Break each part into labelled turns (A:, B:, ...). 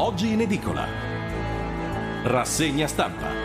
A: Oggi in edicola. Rassegna stampa.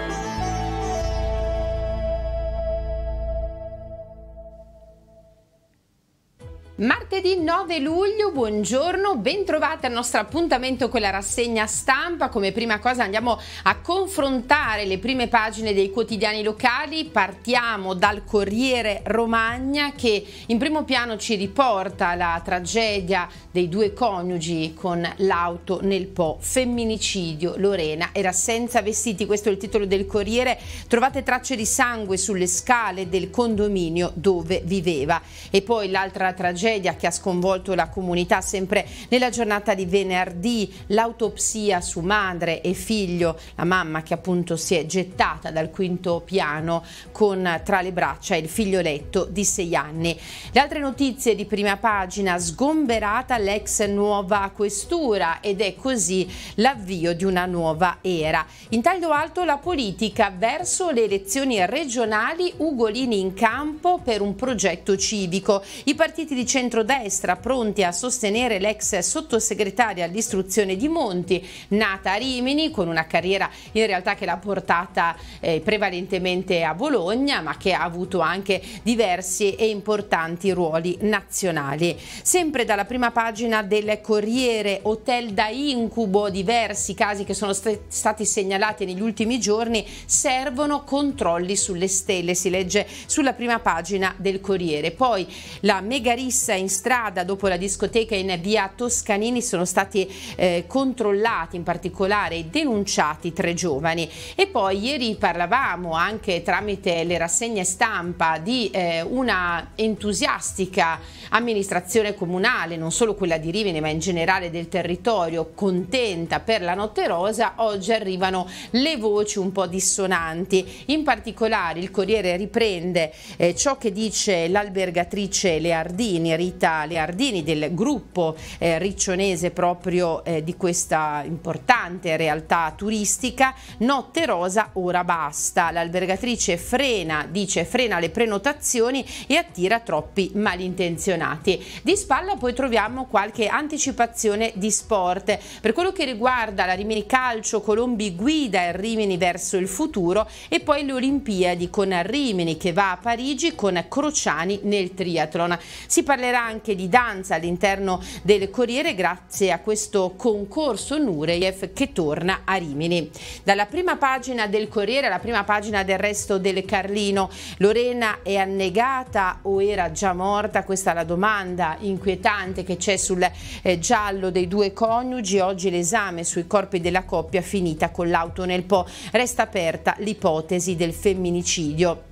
A: Martedì 9 luglio, buongiorno, bentrovati al nostro appuntamento con la rassegna stampa. Come prima cosa andiamo a confrontare le prime pagine dei quotidiani locali. Partiamo dal Corriere Romagna che in primo piano ci riporta la tragedia dei due coniugi con l'auto nel Po, femminicidio, Lorena era senza vestiti, questo è il titolo del Corriere. Trovate tracce di sangue sulle scale del condominio dove viveva. E poi l'altra tragedia tragedia che ha sconvolto la comunità sempre nella giornata di venerdì, l'autopsia su madre e figlio, la mamma che appunto si è gettata dal quinto piano con tra le braccia il figlioletto di sei anni. Le altre notizie di prima pagina, sgomberata l'ex nuova questura ed è così l'avvio di una nuova era. In taglio alto la politica verso le elezioni regionali, Ugolini in campo per un progetto civico. I partiti di centrodestra pronti a sostenere l'ex sottosegretaria all'istruzione di Monti, nata a Rimini con una carriera in realtà che l'ha portata eh, prevalentemente a Bologna ma che ha avuto anche diversi e importanti ruoli nazionali. Sempre dalla prima pagina del Corriere, hotel da incubo, diversi casi che sono st stati segnalati negli ultimi giorni, servono controlli sulle stelle, si legge sulla prima pagina del Corriere. Poi la megarista Box in strada dopo la discoteca in via Toscanini sono stati eh, controllati in particolare e denunciati tre giovani e poi ieri parlavamo anche tramite le rassegne stampa di eh, una entusiastica amministrazione comunale non solo quella di Rivine ma in generale del territorio contenta per la notte rosa oggi arrivano le voci un po' dissonanti in particolare il Corriere riprende eh, ciò che dice l'albergatrice Leardini Rita Leardini del gruppo eh, riccionese proprio eh, di questa importante realtà turistica. Notte rosa, ora basta. L'albergatrice frena, dice frena le prenotazioni e attira troppi malintenzionati. Di spalla poi troviamo qualche anticipazione di sport. Per quello che riguarda la Rimini Calcio, Colombi guida il Rimini verso il futuro e poi le Olimpiadi con Rimini che va a Parigi con Crociani nel triathlon. Si parlerà parlerà anche di danza all'interno del Corriere grazie a questo concorso Nureyev che torna a Rimini. Dalla prima pagina del Corriere alla prima pagina del resto del Carlino, Lorena è annegata o era già morta? Questa è la domanda inquietante che c'è sul eh, giallo dei due coniugi. Oggi l'esame sui corpi della coppia finita con l'auto nel Po. Resta aperta l'ipotesi del femminicidio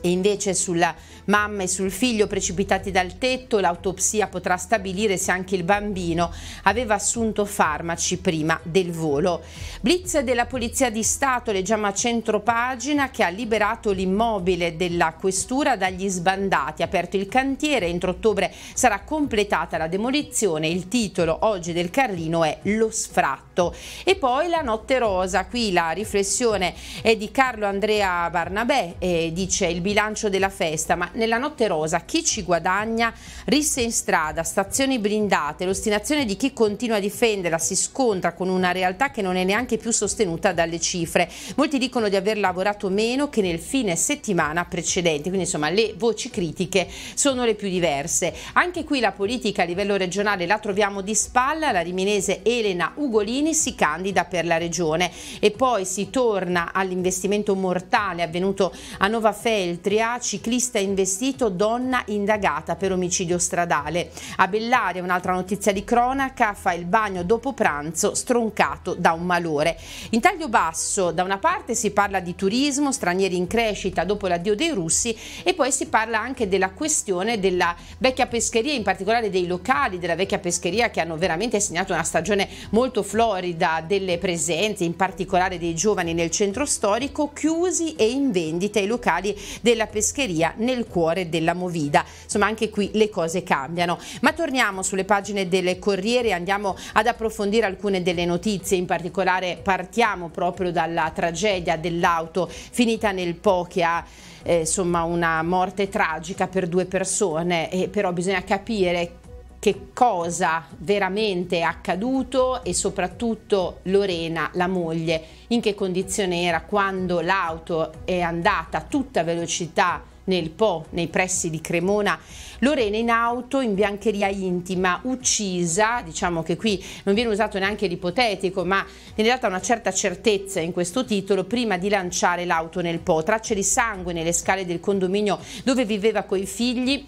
A: e invece sulla mamma e sul figlio precipitati dal tetto l'autopsia potrà stabilire se anche il bambino aveva assunto farmaci prima del volo. Blitz della Polizia di Stato, leggiamo a centro pagina, che ha liberato l'immobile della questura dagli sbandati, ha aperto il cantiere, entro ottobre sarà completata la demolizione, il titolo oggi del Carlino è Lo sfratto. E poi la notte rosa, qui la riflessione è di Carlo Andrea Barnabè, eh, dice il il bilancio della festa, ma nella notte rosa chi ci guadagna? Risse in strada, stazioni blindate, l'ostinazione di chi continua a difenderla si scontra con una realtà che non è neanche più sostenuta dalle cifre. Molti dicono di aver lavorato meno che nel fine settimana precedente, quindi insomma le voci critiche sono le più diverse. Anche qui la politica a livello regionale la troviamo di spalla, la riminese Elena Ugolini si candida per la regione e poi si torna all'investimento mortale avvenuto a Nova Fel Feltria, ciclista investito, donna indagata per omicidio stradale. A Bellaria, un'altra notizia di cronaca, fa il bagno dopo pranzo stroncato da un malore. In taglio basso, da una parte si parla di turismo, stranieri in crescita dopo l'addio dei russi e poi si parla anche della questione della vecchia pescheria, in particolare dei locali della vecchia pescheria che hanno veramente segnato una stagione molto florida delle presenze, in particolare dei giovani nel centro storico, chiusi e in vendita i locali della pescheria nel cuore della Movida. Insomma anche qui le cose cambiano. Ma torniamo sulle pagine del Corriere, andiamo ad approfondire alcune delle notizie, in particolare partiamo proprio dalla tragedia dell'auto finita nel Po che ha eh, insomma una morte tragica per due persone, e però bisogna capire che cosa veramente è accaduto e soprattutto Lorena, la moglie, in che condizione era quando l'auto è andata a tutta velocità nel Po, nei pressi di Cremona, Lorena in auto in biancheria intima, uccisa, diciamo che qui non viene usato neanche l'ipotetico, ma viene data una certa certezza in questo titolo, prima di lanciare l'auto nel Po, tracce di sangue nelle scale del condominio dove viveva coi figli,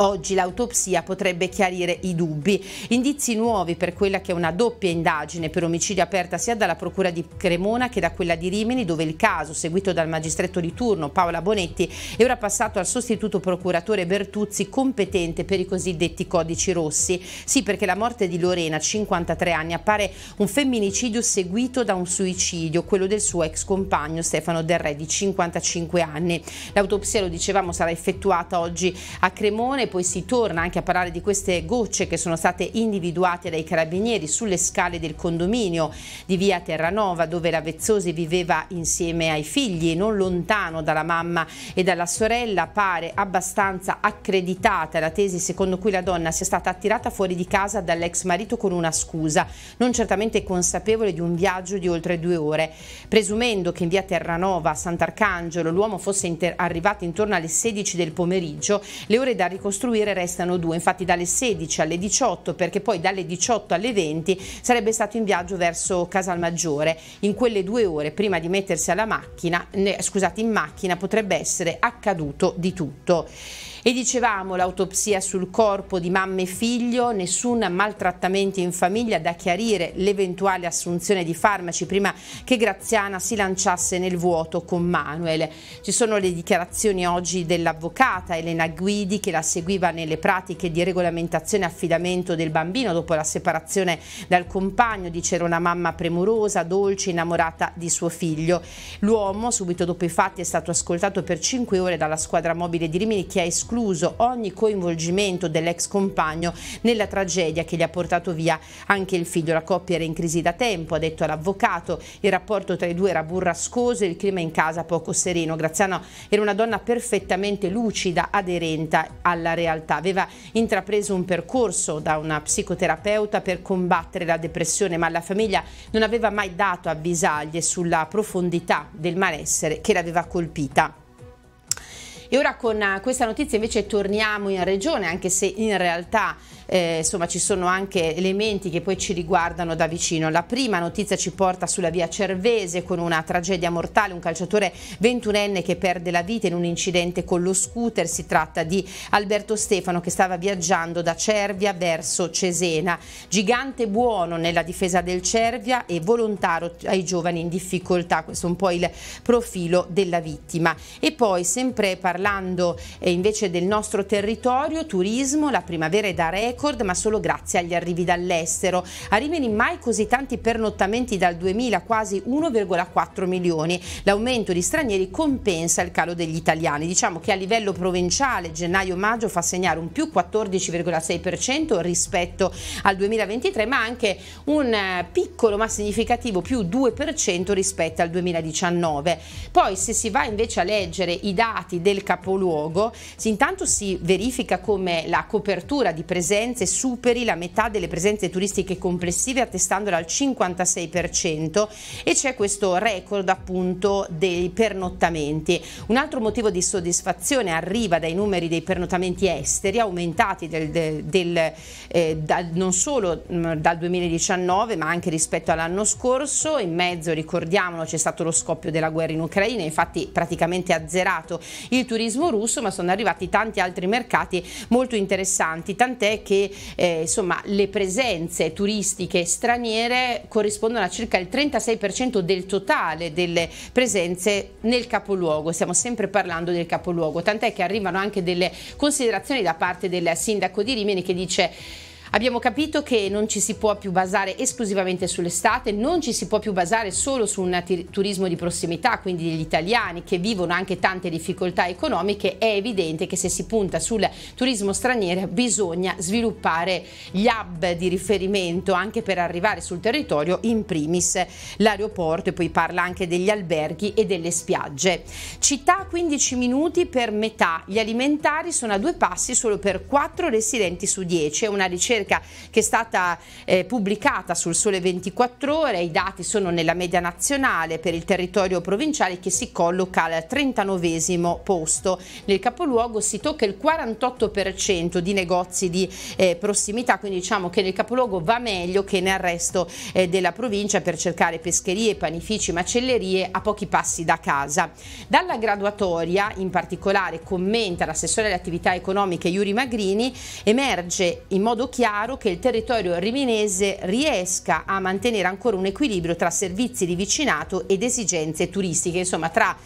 A: Oggi l'autopsia potrebbe chiarire i dubbi. Indizi nuovi per quella che è una doppia indagine per omicidio aperta sia dalla Procura di Cremona che da quella di Rimini, dove il caso, seguito dal magistretto di turno Paola Bonetti, è ora passato al sostituto procuratore Bertuzzi, competente per i cosiddetti codici rossi. Sì, perché la morte di Lorena, 53 anni, appare un femminicidio seguito da un suicidio, quello del suo ex compagno Stefano Del Re, di 55 anni. L'autopsia, lo dicevamo, sarà effettuata oggi a Cremona poi si torna anche a parlare di queste gocce che sono state individuate dai carabinieri sulle scale del condominio di via Terranova dove la Vezzosi viveva insieme ai figli, non lontano dalla mamma e dalla sorella, pare abbastanza accreditata la tesi secondo cui la donna sia stata attirata fuori di casa dall'ex marito con una scusa, non certamente consapevole di un viaggio di oltre due ore. Presumendo che in via Terranova a Sant'Arcangelo l'uomo fosse arrivato intorno alle 16 del pomeriggio, le ore da ricostruire ricostruire restano due, infatti dalle 16 alle 18 perché poi dalle 18 alle 20 sarebbe stato in viaggio verso Casalmaggiore. In quelle due ore prima di mettersi alla macchina, ne, scusate, in macchina potrebbe essere accaduto di tutto. E dicevamo l'autopsia sul corpo di mamma e figlio, nessun maltrattamento in famiglia da chiarire l'eventuale assunzione di farmaci prima che Graziana si lanciasse nel vuoto con Manuel. Ci sono le dichiarazioni oggi dell'avvocata Elena Guidi che la seguì proseguiva nelle pratiche di regolamentazione e affidamento del bambino dopo la separazione dal compagno, dice era una mamma premurosa, dolce, innamorata di suo figlio. L'uomo, subito dopo i fatti, è stato ascoltato per 5 ore dalla squadra mobile di Rimini che ha escluso ogni coinvolgimento dell'ex compagno nella tragedia che gli ha portato via anche il figlio. La coppia era in crisi da tempo, ha detto l'avvocato, il rapporto tra i due era burrascoso e il clima in casa poco sereno. Graziano era una donna perfettamente lucida, aderente alla regione realtà. Aveva intrapreso un percorso da una psicoterapeuta per combattere la depressione, ma la famiglia non aveva mai dato avvisaglie sulla profondità del malessere che l'aveva colpita. E ora con eh, questa notizia invece torniamo in regione, anche se in realtà eh, insomma, ci sono anche elementi che poi ci riguardano da vicino. La prima notizia ci porta sulla via Cervese con una tragedia mortale, un calciatore 21enne che perde la vita in un incidente con lo scooter. Si tratta di Alberto Stefano che stava viaggiando da Cervia verso Cesena. Gigante buono nella difesa del Cervia e volontario ai giovani in difficoltà. Questo è un po' il profilo della vittima. E poi sempre parlando parlando eh, invece del nostro territorio, turismo, la primavera è da record, ma solo grazie agli arrivi dall'estero. A Rimini mai così tanti pernottamenti dal 2000, quasi 1,4 milioni. L'aumento di stranieri compensa il calo degli italiani. Diciamo che a livello provinciale gennaio-maggio fa segnare un più 14,6% rispetto al 2023, ma anche un eh, piccolo ma significativo più 2% rispetto al 2019. Poi se si va invece a leggere i dati del capoluogo, intanto si verifica come la copertura di presenze superi la metà delle presenze turistiche complessive attestandola al 56% e c'è questo record appunto dei pernottamenti. Un altro motivo di soddisfazione arriva dai numeri dei pernottamenti esteri aumentati del, del, del, eh, da, non solo mh, mm, dal 2019 ma anche rispetto all'anno scorso, in mezzo ricordiamolo c'è stato lo scoppio della guerra in Ucraina, infatti praticamente azzerato il turismo turismo russo, ma sono arrivati tanti altri mercati molto interessanti, tant'è che eh, insomma, le presenze turistiche straniere corrispondono a circa il 36% del totale delle presenze nel capoluogo, stiamo sempre parlando del capoluogo, tant'è che arrivano anche delle considerazioni da parte del sindaco di Rimini che dice Abbiamo capito che non ci si può più basare esclusivamente sull'estate, non ci si può più basare solo su un turismo di prossimità, quindi degli italiani che vivono anche tante difficoltà economiche, è evidente che se si punta sul turismo straniero bisogna sviluppare gli hub di riferimento anche per arrivare sul territorio, in primis l'aeroporto e poi parla anche degli alberghi e delle spiagge. Città 15 minuti per metà, gli alimentari sono a due passi solo per 4 residenti su 10, è una ricerca ricerca che è stata eh, pubblicata sul Sole 24 Ore, i dati sono nella media nazionale per il territorio provinciale che si colloca al 39 posto. Nel capoluogo si tocca il 48% di negozi di eh, prossimità, quindi diciamo che nel capoluogo va meglio che nel resto eh, della provincia per cercare pescherie, panifici, macellerie a pochi passi da casa. Dalla graduatoria, in particolare commenta l'assessore alle attività economiche Yuri Magrini, emerge in modo chiaro chiaro che il territorio riminese riesca a mantenere ancora un equilibrio tra servizi di vicinato ed esigenze turistiche, insomma tra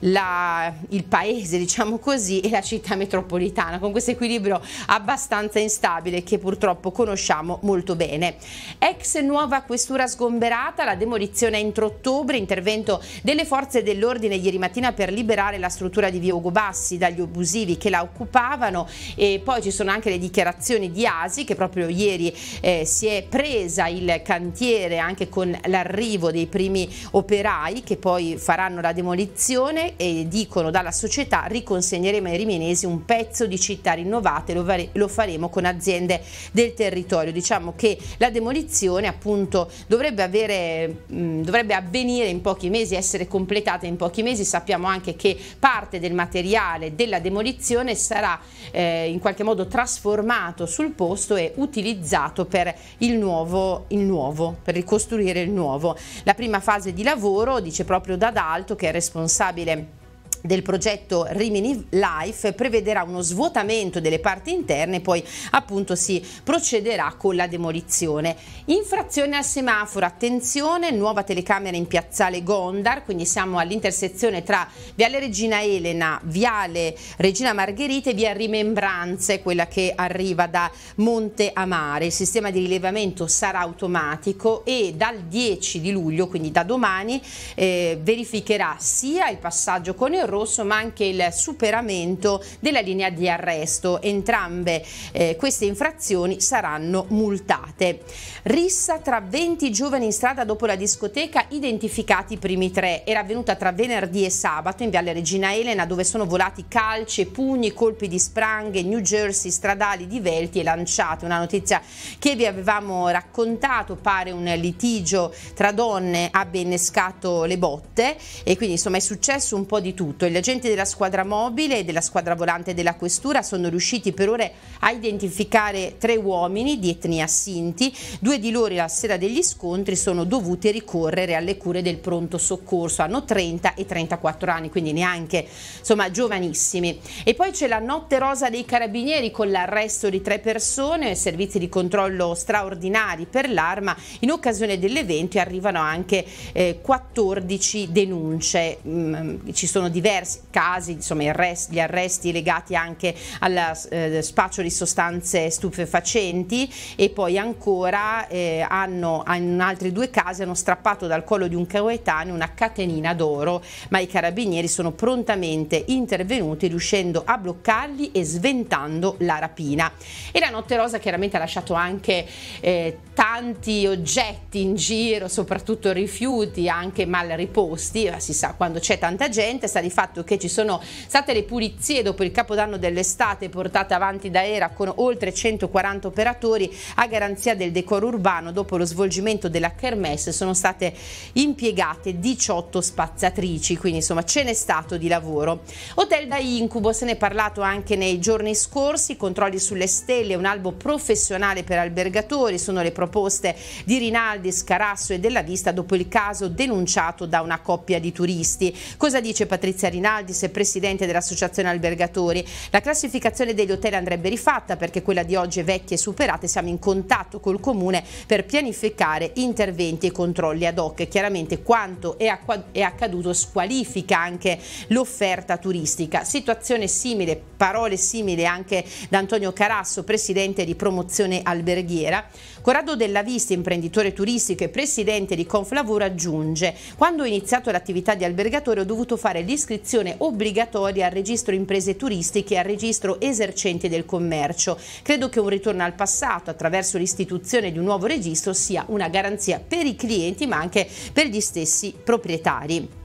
A: la, il paese, diciamo così, e la città metropolitana, con questo equilibrio abbastanza instabile che purtroppo conosciamo molto bene. Ex nuova questura sgomberata, la demolizione entro ottobre, intervento delle forze dell'ordine ieri mattina per liberare la struttura di via Ugo Bassi dagli abusivi che la occupavano e poi ci sono anche le dichiarazioni di Asi che proprio ieri eh, si è presa il cantiere anche con l'arrivo dei primi operai che poi faranno la demolizione e dicono dalla società riconsegneremo ai rimenesi un pezzo di città rinnovata e lo, faremo con aziende del territorio. Diciamo che la demolizione appunto dovrebbe, avere, mh, mm, dovrebbe avvenire in pochi mesi, essere completata in pochi mesi. Sappiamo anche che parte del materiale della demolizione sarà eh, in qualche modo trasformato sul posto e utilizzato per il nuovo, il nuovo per ricostruire il nuovo. La prima fase di lavoro, dice proprio Dadalto, che è responsabile del progetto Rimini Life prevederà uno svuotamento delle parti interne e poi appunto si procederà con la demolizione. Infrazione al semaforo, attenzione, nuova telecamera in piazzale Gondar, quindi siamo all'intersezione tra Viale Regina Elena, Viale Regina Margherita e Via Rimembranze, quella che arriva da Monte Amare. Il sistema di rilevamento sarà automatico e dal 10 di luglio, quindi da domani, eh, verificherà sia il passaggio con Europa rosso ma anche il superamento della linea di arresto. Entrambe eh, queste infrazioni saranno multate. Rissa tra 20 giovani in strada dopo la discoteca, identificati i primi tre. Era avvenuta tra venerdì e sabato in Viale Regina Elena dove sono volati calci, pugni, colpi di spranghe, New Jersey, stradali, divelti e lanciate. Una notizia che vi avevamo raccontato, pare un litigio tra donne abbia innescato le botte e quindi insomma è successo un po' di tutto tutto. Gli agenti della squadra mobile e della squadra volante della questura sono riusciti per ore a identificare tre uomini di etnia Sinti. Due di loro la sera degli scontri sono dovuti ricorrere alle cure del pronto soccorso. Hanno 30 e 34 anni, quindi neanche insomma giovanissimi. E poi c'è la notte rosa dei carabinieri con l'arresto di tre persone, servizi di controllo straordinari per l'arma. In occasione dell'evento arrivano anche eh, 14 denunce. Mm, ci sono diversi diversi casi, insomma arresti, gli arresti legati anche al eh, spaccio di sostanze stupefacenti e poi ancora eh, hanno, in altri due casi hanno strappato dal collo di un coetaneo una catenina d'oro, ma i carabinieri sono prontamente intervenuti riuscendo a bloccarli e sventando la rapina. E la notte rosa chiaramente ha lasciato anche eh, tanti oggetti in giro, soprattutto rifiuti, anche mal riposti, si sa quando c'è tanta gente sta di fatto fatto che ci sono state le pulizie dopo il capodanno dell'estate portate avanti da ERA con oltre 140 operatori a garanzia del decoro urbano dopo lo svolgimento della kermesse sono state impiegate 18 spazzatrici quindi insomma ce n'è stato di lavoro hotel da incubo se ne è parlato anche nei giorni scorsi controlli sulle stelle un albo professionale per albergatori sono le proposte di Rinaldi Scarasso e della Vista dopo il caso denunciato da una coppia di turisti cosa dice Patrizia Rinaldi, se presidente dell'Associazione Albergatori. La classificazione degli hotel andrebbe rifatta perché quella di oggi è vecchia e superata e siamo in contatto col Comune per pianificare interventi e controlli ad hoc. Chiaramente quanto è, è accaduto squalifica anche l'offerta turistica. Situazione simile, parole simili anche da Antonio Carasso, presidente di Promozione Alberghiera. Corrado Della Vista, imprenditore turistico e presidente di Conflavoro, aggiunge «Quando ho iniziato l'attività di albergatore ho dovuto fare l'iscrizione obbligatoria al registro imprese turistiche e al registro esercenti del commercio. Credo che un ritorno al passato attraverso l'istituzione di un nuovo registro sia una garanzia per i clienti ma anche per gli stessi proprietari».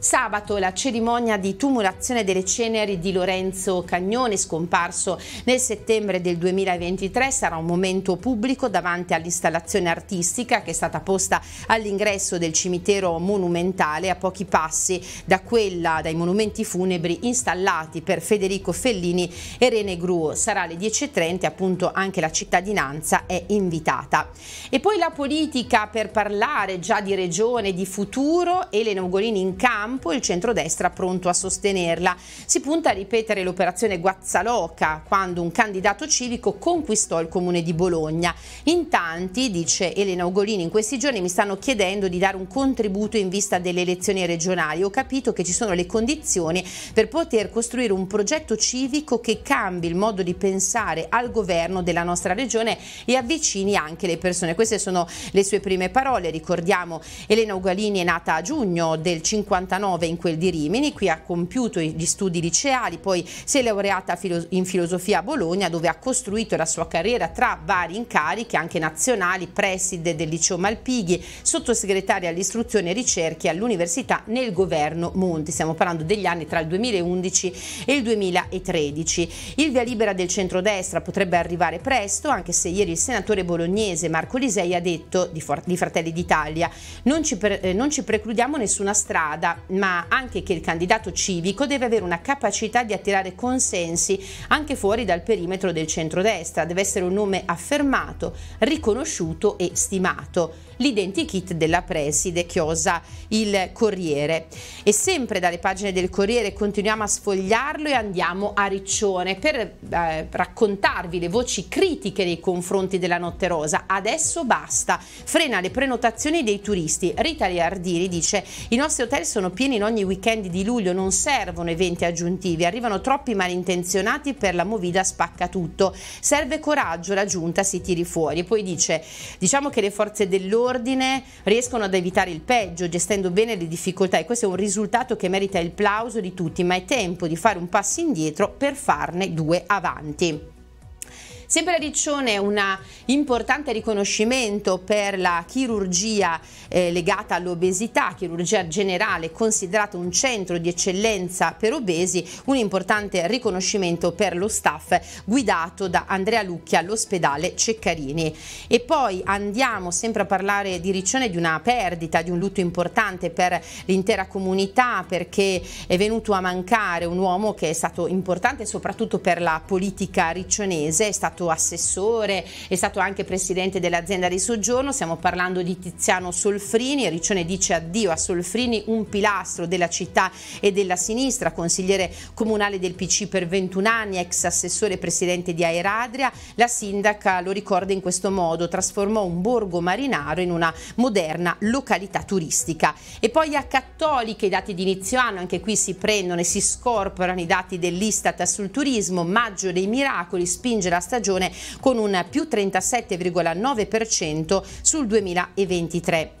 A: Sabato la cerimonia di tumulazione delle ceneri di Lorenzo Cagnone, scomparso nel settembre del 2023, sarà un momento pubblico davanti all'installazione artistica che è stata posta all'ingresso del cimitero monumentale a pochi passi da quella dai monumenti funebri installati per Federico Fellini e Rene Gruo. Sarà alle 10.30 appunto anche la cittadinanza è invitata. E poi la politica per parlare già di regione, di futuro, Elena Ugolini in campo campo e il centrodestra pronto a sostenerla. Si punta a ripetere l'operazione Guazzaloca quando un candidato civico conquistò il comune di Bologna. In tanti, dice Elena Ugolini, in questi giorni mi stanno chiedendo di dare un contributo in vista delle elezioni regionali. Ho capito che ci sono le condizioni per poter costruire un progetto civico che cambi il modo di pensare al governo della nostra regione e avvicini anche le persone. Queste sono le sue prime parole. Ricordiamo Elena Ugolini è nata a giugno del 59 1989 in quel di Rimini, qui ha compiuto gli studi liceali, poi si è laureata in filosofia a Bologna dove ha costruito la sua carriera tra vari incarichi anche nazionali, preside del liceo Malpighi, sottosegretaria all'istruzione e ricerche all'università nel governo Monti, stiamo parlando degli anni tra il 2011 e il 2013. Il via libera del centrodestra potrebbe arrivare presto, anche se ieri il senatore bolognese Marco Lisei ha detto di, Fratelli d'Italia non ci, pre eh, non ci precludiamo nessuna strada, ma anche che il candidato civico deve avere una capacità di attirare consensi anche fuori dal perimetro del centrodestra, deve essere un nome affermato, riconosciuto e stimato l'identikit della preside chiosa il Corriere. E sempre dalle pagine del Corriere continuiamo a sfogliarlo e andiamo a Riccione per eh, raccontarvi le voci critiche nei confronti della Notte Rosa. Adesso basta, frena le prenotazioni dei turisti. Rita Liardiri dice i nostri hotel sono pieni in ogni weekend di luglio, non servono eventi aggiuntivi, arrivano troppi malintenzionati per la movida spacca tutto. Serve coraggio, la giunta si tiri fuori. E poi dice diciamo che le forze dell'ordine ordine riescono ad evitare il peggio gestendo bene le difficoltà e questo è un risultato che merita il plauso di tutti, ma è tempo di fare un passo indietro per farne due avanti. Sempre a Riccione un importante riconoscimento per la chirurgia eh, legata all'obesità, chirurgia generale considerata un centro di eccellenza per obesi, un importante riconoscimento per lo staff guidato da Andrea Lucchi all'ospedale Ceccarini. E poi andiamo sempre a parlare di Riccione di una perdita, di un lutto importante per l'intera comunità perché è venuto a mancare un uomo che è stato importante soprattutto per la politica riccionese, è stato stato assessore, è stato anche presidente dell'azienda di soggiorno, stiamo parlando di Tiziano Solfrini, Riccione dice addio a Solfrini, un pilastro della città e della sinistra, consigliere comunale del PC per 21 anni, ex assessore e presidente di Aeradria, la sindaca lo ricorda in questo modo, trasformò un borgo marinaro in una moderna località turistica. E poi a Cattoliche i dati di inizio anno, anche qui si prendono e si scorporano i dati dell'Istat sul turismo, maggio dei miracoli spinge la stagione stagione con un più 37,9% sul 2023.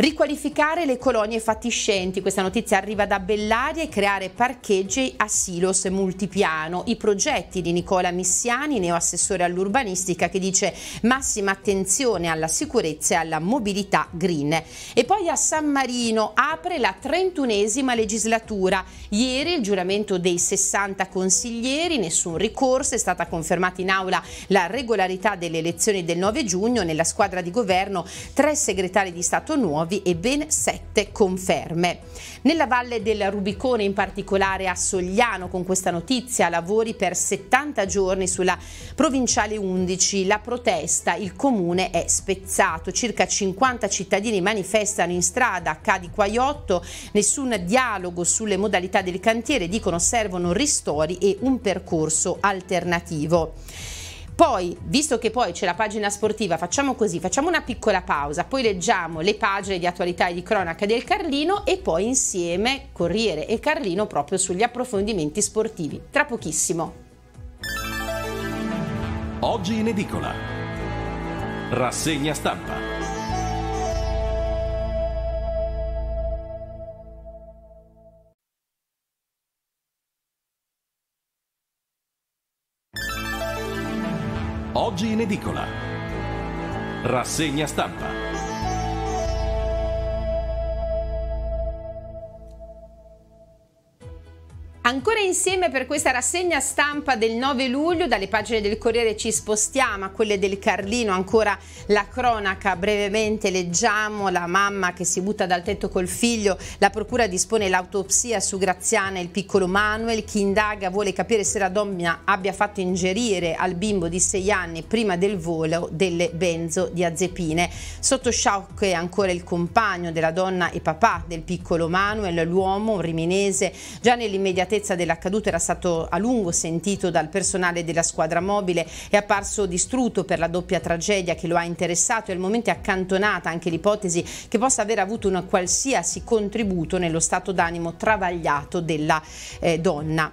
A: Riqualificare le colonie fatiscenti, questa notizia arriva da Bellaria e creare parcheggi a silos multipiano. I progetti di Nicola Missiani, neoassessore all'urbanistica, che dice massima attenzione alla sicurezza e alla mobilità green. E poi a San Marino apre la 31esima legislatura. Ieri il giuramento dei 60 consiglieri, nessun ricorso, è stata confermata in aula la regolarità delle elezioni del 9 giugno. Nella squadra di governo tre segretari di Stato nuovi nuovi e ben 7 conferme. Nella valle del Rubicone, in particolare a Sogliano, con questa notizia, lavori per 70 giorni sulla provinciale 11. La protesta, il comune è spezzato. Circa 50 cittadini manifestano in strada a Cadi Quaiotto. Nessun dialogo sulle modalità del cantiere, dicono servono ristori e un percorso alternativo. Poi, visto che poi c'è la pagina sportiva, facciamo così, facciamo una piccola pausa, poi leggiamo le pagine di attualità e di cronaca del Carlino e poi insieme Corriere e Carlino proprio sugli approfondimenti sportivi. Tra pochissimo. Oggi in edicola. Rassegna stampa. oggi in edicola. Rassegna stampa. Ancora insieme per questa rassegna stampa del 9 luglio, dalle pagine del Corriere ci spostiamo a quelle del Carlino, ancora la cronaca, brevemente leggiamo la mamma che si butta dal tetto col figlio, la procura dispone l'autopsia su Graziana e il piccolo Manuel, chi indaga vuole capire se la donna abbia fatto ingerire al bimbo di 6 anni prima del volo delle benzodiazepine. Sotto shock è ancora il compagno della donna e papà del piccolo Manuel, l'uomo riminese, già nell'immediatezza certezza dell'accaduto era stato a lungo sentito dal personale della squadra mobile, è apparso distrutto per la doppia tragedia che lo ha interessato e al momento è accantonata anche l'ipotesi che possa aver avuto un qualsiasi contributo nello stato d'animo travagliato della eh, donna.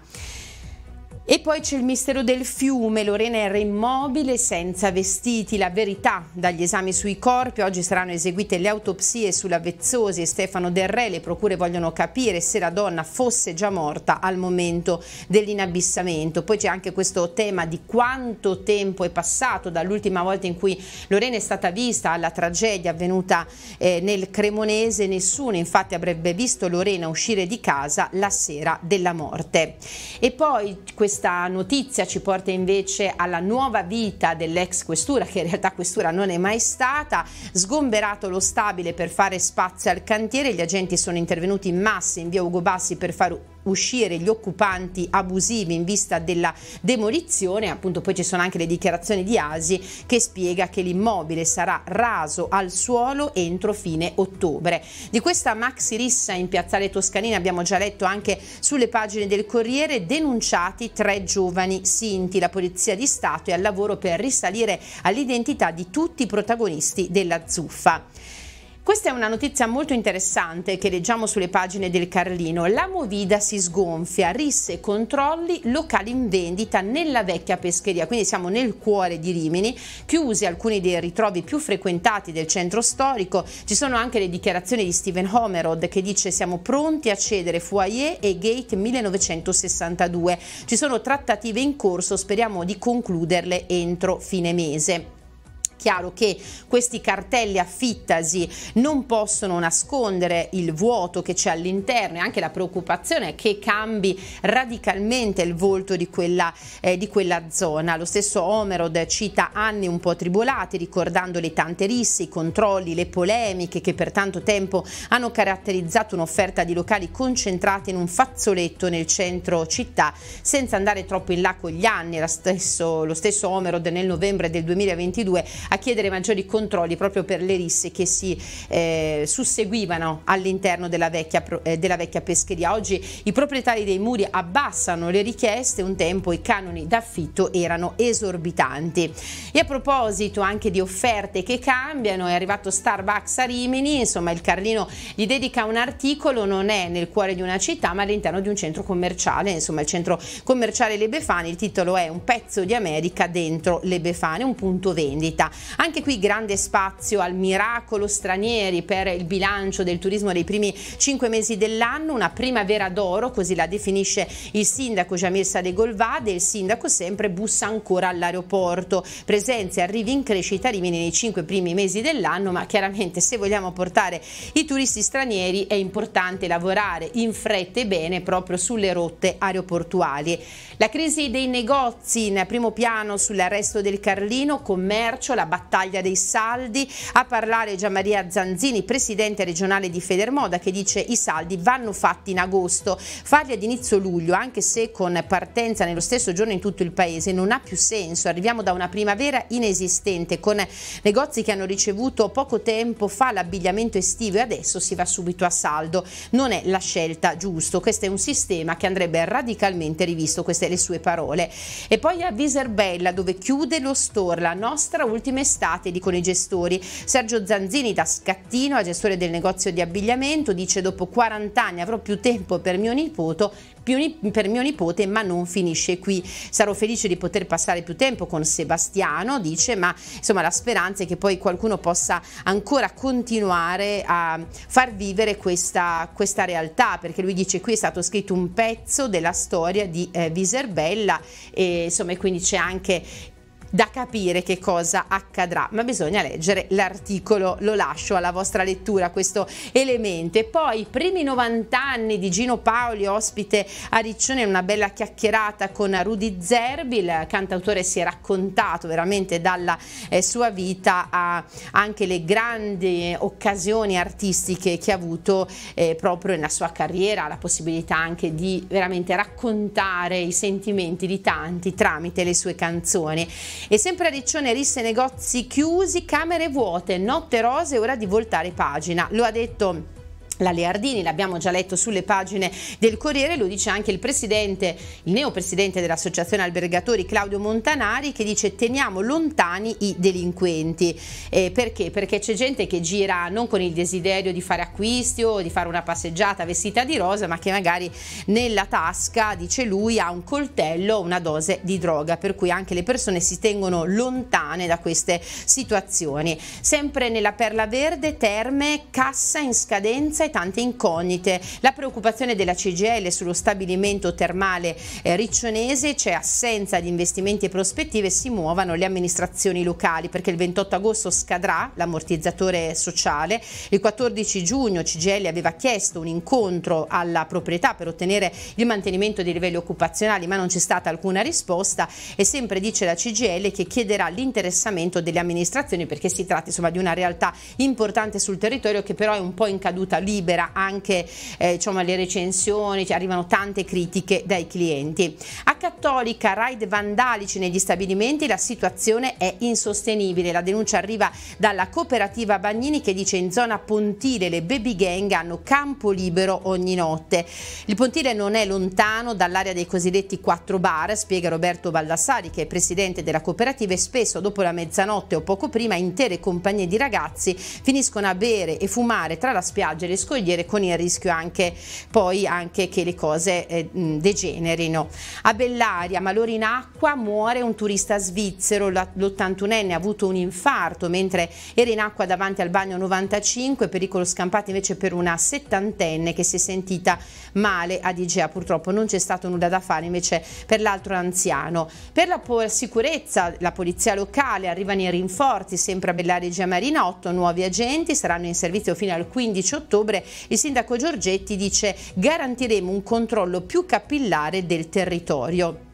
A: E poi c'è il mistero del fiume, Lorena era immobile senza vestiti, la verità dagli esami sui corpi, oggi saranno eseguite le autopsie sulla Vezzosi e Stefano Del Re, le procure vogliono capire se la donna fosse già morta al momento dell'inabissamento. Poi c'è anche questo tema di quanto tempo è passato dall'ultima volta in cui Lorena è stata vista alla tragedia avvenuta eh, nel Cremonese, nessuno infatti avrebbe visto Lorena uscire di casa la sera della morte. E poi questo questa notizia ci porta invece alla nuova vita dell'ex questura, che in realtà questura non è mai stata. Sgomberato lo stabile per fare spazio al cantiere, gli agenti sono intervenuti in massa in via Ugo Bassi per fare uscire gli occupanti abusivi in vista della demolizione, appunto poi ci sono anche le dichiarazioni di Asi che spiega che l'immobile sarà raso al suolo entro fine ottobre. Di questa maxi rissa in piazzale Toscanina abbiamo già letto anche sulle pagine del Corriere denunciati tre giovani sinti, la Polizia di Stato è al lavoro per risalire all'identità di tutti i protagonisti della zuffa. Questa è una notizia molto interessante che leggiamo sulle pagine del Carlino. La Movida si sgonfia, risse e controlli locali in vendita nella vecchia pescheria, quindi siamo nel cuore di Rimini, chiusi alcuni dei ritrovi più frequentati del centro storico. Ci sono anche le dichiarazioni di Steven Homerod che dice siamo pronti a cedere foyer e gate 1962. Ci sono trattative in corso, speriamo di concluderle entro fine mese chiaro che questi cartelli affittasi non possono nascondere il vuoto che c'è all'interno e anche la preoccupazione che cambi radicalmente il volto di quella, eh, di quella zona. Lo stesso Omerod cita anni un po' tribolati ricordando le tante risse, i controlli, le polemiche che per tanto tempo hanno caratterizzato un'offerta di locali concentrati in un fazzoletto nel centro città senza andare troppo in là con gli anni. Stesso, lo stesso Omerod nel novembre del 2022 ha chiedere maggiori controlli proprio per le risse che si eh, susseguivano all'interno della, eh, della, vecchia pescheria. Oggi i proprietari dei muri abbassano le richieste, un tempo i canoni d'affitto erano esorbitanti. E a proposito anche di offerte che cambiano, è arrivato Starbucks a Rimini, insomma il Carlino gli dedica un articolo, non è nel cuore di una città ma all'interno di un centro commerciale, insomma il centro commerciale Le Befane, il titolo è Un pezzo di America dentro Le Befane, un punto vendita. Anche qui grande spazio al miracolo stranieri per il bilancio del turismo dei primi cinque mesi dell'anno, una primavera d'oro, così la definisce il sindaco Jamil Sadegolvade, il sindaco sempre bussa ancora all'aeroporto. Presenze e arrivi in crescita Rimini nei cinque primi mesi dell'anno, ma chiaramente se vogliamo portare i turisti stranieri è importante lavorare in fretta e bene proprio sulle rotte aeroportuali. La crisi dei negozi in primo piano sull'arresto del Carlino, commercio, la battaglia dei saldi. A parlare Gian Maria Zanzini, presidente regionale di Federmoda, che dice i saldi vanno fatti in agosto. Farli ad inizio luglio, anche se con partenza nello stesso giorno in tutto il paese, non ha più senso. Arriviamo da una primavera inesistente, con negozi che hanno ricevuto poco tempo fa l'abbigliamento estivo e adesso si va subito a saldo. Non è la scelta giusta. Questo è un sistema che andrebbe radicalmente rivisto. Questa queste le sue parole. E poi a Viserbella dove chiude lo store la nostra ultima estate, dicono i gestori. Sergio Zanzini da Scattino, gestore del negozio di abbigliamento, dice dopo 40 anni avrò più tempo per mio nipote per mio nipote, ma non finisce qui. Sarò felice di poter passare più tempo con Sebastiano, dice, ma insomma la speranza è che poi qualcuno possa ancora continuare a far vivere questa, questa realtà, perché lui dice qui è stato scritto un pezzo della storia di eh, Viserbella e insomma e quindi c'è anche da capire che cosa accadrà, ma bisogna leggere l'articolo, lo lascio alla vostra lettura questo elemento. E poi i primi 90 anni di Gino Paoli, ospite a Riccione, una bella chiacchierata con Rudy Zerbi, il cantautore si è raccontato veramente dalla eh, sua vita a anche le grandi occasioni artistiche che ha avuto eh, proprio nella sua carriera, la possibilità anche di veramente raccontare i sentimenti di tanti tramite le sue canzoni. E sempre a Riccione risse negozi chiusi, camere vuote, notte rose, ora di voltare pagina. Lo ha detto la Leardini, l'abbiamo già letto sulle pagine del Corriere, lo dice anche il presidente, il neopresidente dell'Associazione Albergatori Claudio Montanari che dice teniamo lontani i delinquenti. Eh, perché? Perché c'è gente che gira non con il desiderio di fare acquisti o di fare una passeggiata vestita di rosa, ma che magari nella tasca, dice lui, ha un coltello o una dose di droga, per cui anche le persone si tengono lontane da queste situazioni. Sempre nella Perla Verde, Terme, cassa in scadenza e tante incognite. La preoccupazione della CGL sullo stabilimento termale eh, riccionese c'è assenza di investimenti e prospettive si muovano le amministrazioni locali perché il 28 agosto scadrà l'ammortizzatore sociale. Il 14 giugno CGL aveva chiesto un incontro alla proprietà per ottenere il mantenimento dei livelli occupazionali ma non c'è stata alcuna risposta e sempre dice la CGL che chiederà l'interessamento delle amministrazioni perché si tratta insomma, di una realtà importante sul territorio che però è un po' in caduta lì libera anche eh, diciamo, le recensioni, cioè arrivano tante critiche dai clienti. A Cattolica, raid vandalici negli stabilimenti, la situazione è insostenibile. La denuncia arriva dalla cooperativa Bagnini che dice in zona Pontile le baby gang hanno campo libero ogni notte. Il Pontile non è lontano dall'area dei cosiddetti quattro bar, spiega Roberto Baldassari che è presidente della cooperativa e spesso dopo la mezzanotte o poco prima intere compagnie di ragazzi finiscono a bere e fumare tra la spiaggia e le scuole scogliere con il rischio anche poi anche che le cose eh, degenerino. A Bellaria, malore in acqua, muore un turista svizzero, l'81enne ha avuto un infarto mentre era in acqua davanti al bagno 95, pericolo scampato invece per una settantenne che si è sentita male ad Igea, purtroppo non c'è stato nulla da fare invece per l'altro anziano. Per la sicurezza la polizia locale arrivano i rinforzi sempre a Bellaria e Gia Marina, 8 nuovi agenti saranno in servizio fino al 15 ottobre Oppure il sindaco Giorgetti dice garantiremo un controllo più capillare del territorio.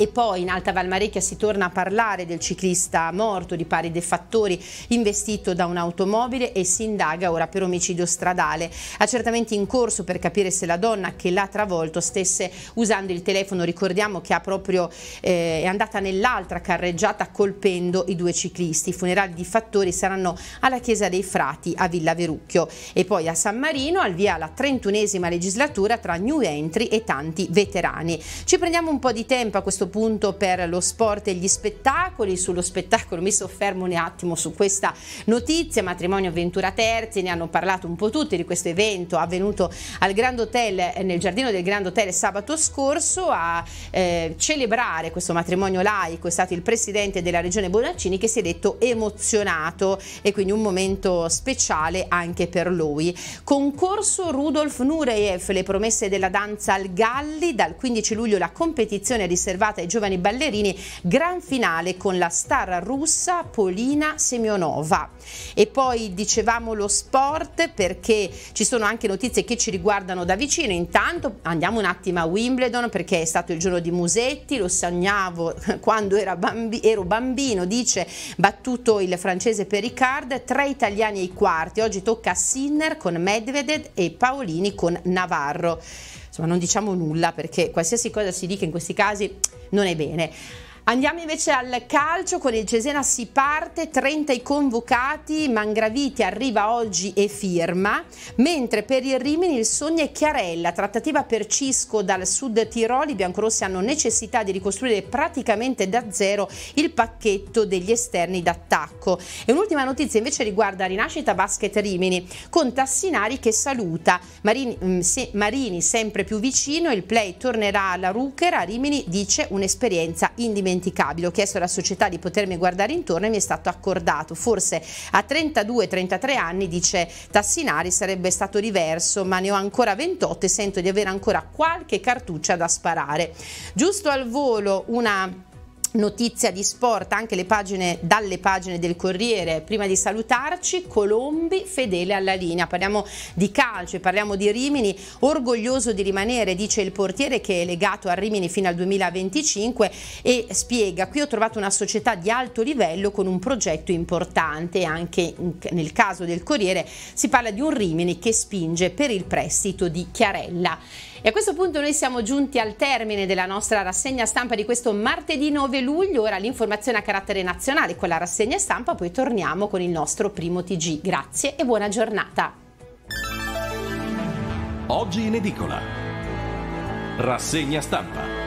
A: E poi in Alta Valmarecchia si torna a parlare del ciclista morto di pari defattori investito da un'automobile e si indaga ora per omicidio stradale. Accertamenti in corso per capire se la donna che l'ha travolto stesse usando il telefono. Ricordiamo che proprio, eh, è andata nell'altra carreggiata colpendo i due ciclisti. I funerali di fattori saranno alla Chiesa dei Frati a Villa Verucchio. E poi a San Marino al via la 31esima legislatura tra new entry e tanti veterani. Ci prendiamo un po' di tempo a questo punto per lo sport e gli spettacoli. Sullo spettacolo mi soffermo un attimo su questa notizia, matrimonio Ventura Terzi, ne hanno parlato un po' tutti di questo evento avvenuto al Grand Hotel, eh, nel giardino del Grand Hotel sabato scorso a eh, celebrare questo matrimonio laico è stato il presidente della regione Bonaccini che si è detto emozionato e quindi un momento speciale anche per lui. Concorso Rudolf Nureyev, le promesse della danza al Galli, dal 15 luglio la competizione è riservata dedicata ai giovani ballerini, gran finale con la star russa Polina Semionova. E poi dicevamo lo sport perché ci sono anche notizie che ci riguardano da vicino. Intanto andiamo un attimo a Wimbledon perché è stato il giorno di Musetti, lo sognavo quando bambi ero bambino, dice battuto il francese per Ricard, tre italiani ai quarti, oggi tocca a Sinner con Medvedev e Paolini con Navarro. Insomma non diciamo nulla perché qualsiasi cosa si dica in questi casi non è bene. Andiamo invece al calcio, con il Cesena si parte, 30 i convocati, Mangraviti arriva oggi e firma, mentre per il Rimini il sogno è Chiarella, trattativa per Cisco dal Sud Tiroli, i biancorossi hanno necessità di ricostruire praticamente da zero il pacchetto degli esterni d'attacco. E un'ultima notizia invece riguarda Rinascita Basket Rimini, con Tassinari che saluta Marini, mm, se, Marini sempre più vicino, il play tornerà alla Ruchera, Rimini dice un'esperienza indimenticabile indimenticabile. Ho chiesto alla società di potermi guardare intorno e mi è stato accordato. Forse a 32-33 anni, dice Tassinari, sarebbe stato diverso, ma ne ho ancora 28 e sento di avere ancora qualche cartuccia da sparare. Giusto al volo una notizia di sport, anche pagine, dalle pagine del Corriere. Prima di salutarci, Colombi fedele alla linea. Parliamo di calcio, parliamo di Rimini, orgoglioso di rimanere, dice il portiere che è legato a Rimini fino al 2025 e spiega, qui ho trovato una società di alto livello con un progetto importante, anche nel caso del Corriere si parla di un Rimini che spinge per il prestito di Chiarella. E a questo punto noi siamo giunti al termine della nostra rassegna stampa di questo martedì 9 luglio, ora l'informazione a carattere nazionale, quella rassegna stampa, poi torniamo con il nostro primo TG. Grazie e buona giornata. Oggi in edicola. Rassegna stampa.